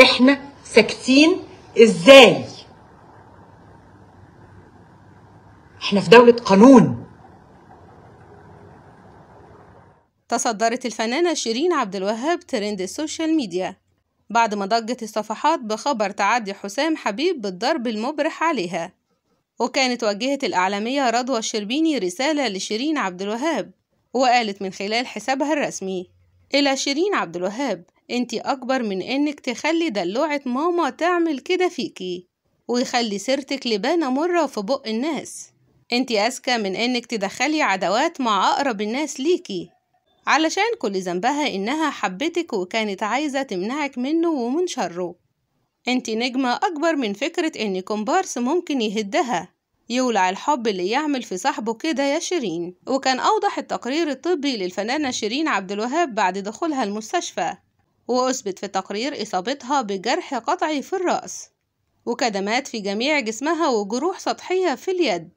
احنا ساكتين ازاي احنا في دولة قانون تصدرت الفنانة شيرين عبد الوهاب ترند السوشيال ميديا بعد ما ضجت الصفحات بخبر تعدي حسام حبيب بالضرب المبرح عليها وكانت وجهت الإعلامية رضوى الشربيني رسالة لشيرين عبد الوهاب وقالت من خلال حسابها الرسمي إلى شيرين عبد الوهاب انتي أكبر من إنك تخلي دلوعة ماما تعمل كده فيكي ويخلي سيرتك لبانة مرة في بق الناس انتي أذكى من إنك تدخلي عداوات مع أقرب الناس ليكي علشان كل ذنبها إنها حبتك وكانت عايزة تمنعك منه ومن شره انتي نجمة أكبر من فكرة إن كومبارس ممكن يهدها يولع الحب اللي يعمل في صاحبه كده يا شيرين وكان أوضح التقرير الطبي للفنانة شيرين عبد الوهاب بعد دخولها المستشفى وأثبت في التقرير إصابتها بجرح قطعي في الرأس وكدمات في جميع جسمها وجروح سطحية في اليد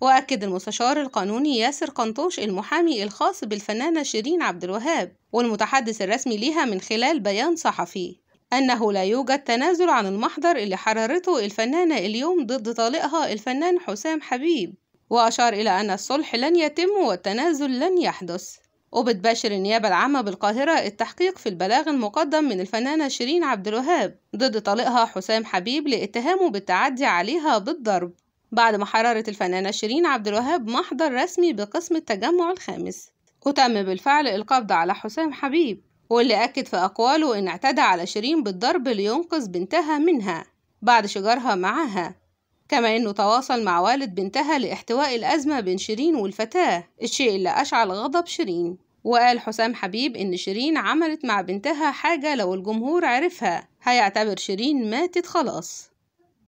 وأكد المستشار القانوني ياسر قنطوش المحامي الخاص بالفنانة شيرين عبد الوهاب والمتحدث الرسمي ليها من خلال بيان صحفي أنه لا يوجد تنازل عن المحضر اللي حررته الفنانة اليوم ضد طالقها الفنان حسام حبيب وأشار إلى أن الصلح لن يتم والتنازل لن يحدث وبتباشر النيابة العامة بالقاهرة التحقيق في البلاغ المقدم من الفنانة شيرين عبد الوهاب ضد طليقها حسام حبيب لاتهامه بالتعدي عليها بالضرب بعد ما حررت الفنانة شيرين عبد الوهاب محضر رسمي بقسم التجمع الخامس وتم بالفعل القبض على حسام حبيب واللي أكد في أقواله إن اعتدى على شيرين بالضرب لينقذ بنتها منها بعد شجارها معاها كما أنه تواصل مع والد بنتها لاحتواء الأزمة بين شيرين والفتاة الشيء اللي أشعل غضب شيرين وقال حسام حبيب إن شيرين عملت مع بنتها حاجة لو الجمهور عرفها هيعتبر شيرين ماتت خلاص